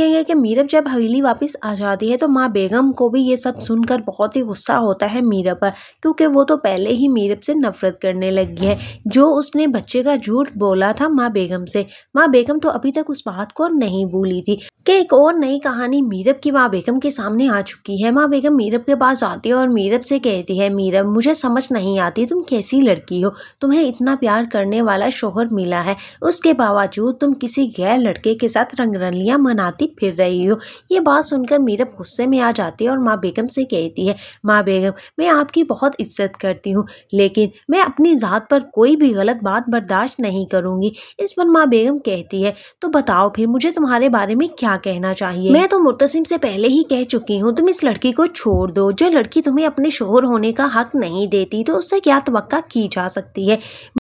क्या कि मीरब जब हवेली वापस आ जाती है तो माँ बेगम को भी ये सब सुनकर बहुत ही गुस्सा होता है मीरब पर क्योंकि वो तो पहले ही मीरब से नफरत करने लगी है जो उसने बच्चे का झूठ बोला था माँ बेगम से माँ बेगम तो अभी तक उस बात को नहीं भूली थी कि एक और नई कहानी मीरब की माँ बेगम के सामने आ चुकी है माँ बेगम मीरब के पास आती है और मीरब से कहती है मीरब मुझे समझ नहीं आती तुम कैसी लड़की हो तुम्हें इतना प्यार करने वाला शोहर मिला है उसके बावजूद तुम किसी गैर लड़के के साथ रंगरलियाँ मनाती करती फिर रही हो ये बात सुनकर मीरब गुस्से में आ जाती है और माँ बेगम से कहती है माँ बेगम मैं आपकी बहुत इज्जत करती हूँ लेकिन मैं अपनी ज़ात पर कोई भी गलत बात बर्दाश्त नहीं करूँगी इस पर माँ बेगम कहती है तो बताओ फिर मुझे तुम्हारे बारे में क्या कहना चाहिए मैं तो मुर्तसिम से पहले ही कह चुकी हूँ तुम इस लड़की को छोड़ दो जो लड़की तुम्हें अपने शोहर होने का हक नहीं देती तो उससे क्या तो की जा सकती है